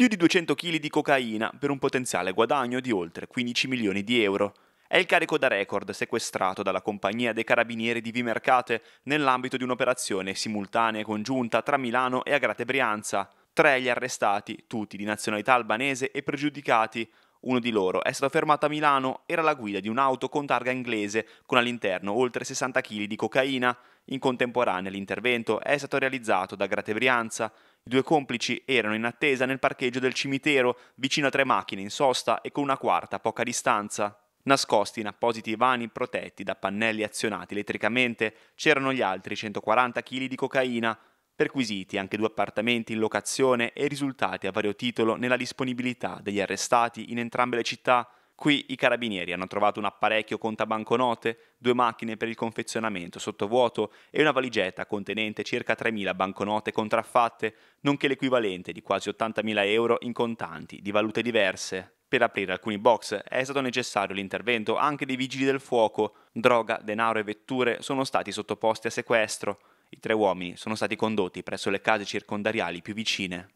più di 200 kg di cocaina per un potenziale guadagno di oltre 15 milioni di euro. È il carico da record sequestrato dalla compagnia dei carabinieri di Vimercate nell'ambito di un'operazione simultanea e congiunta tra Milano e Agrate Brianza. Tre gli arrestati, tutti di nazionalità albanese e pregiudicati, uno di loro è stato fermato a Milano, era la guida di un'auto con targa inglese, con all'interno oltre 60 kg di cocaina. In contemporanea l'intervento è stato realizzato da Grate Brianza, i due complici erano in attesa nel parcheggio del cimitero, vicino a tre macchine in sosta e con una quarta a poca distanza. Nascosti in appositi vani protetti da pannelli azionati elettricamente, c'erano gli altri 140 kg di cocaina, perquisiti anche due appartamenti in locazione e risultati a vario titolo nella disponibilità degli arrestati in entrambe le città Qui i carabinieri hanno trovato un apparecchio contabanconote, due macchine per il confezionamento sottovuoto e una valigetta contenente circa 3.000 banconote contraffatte, nonché l'equivalente di quasi 80.000 euro in contanti di valute diverse. Per aprire alcuni box è stato necessario l'intervento anche dei vigili del fuoco. Droga, denaro e vetture sono stati sottoposti a sequestro. I tre uomini sono stati condotti presso le case circondariali più vicine.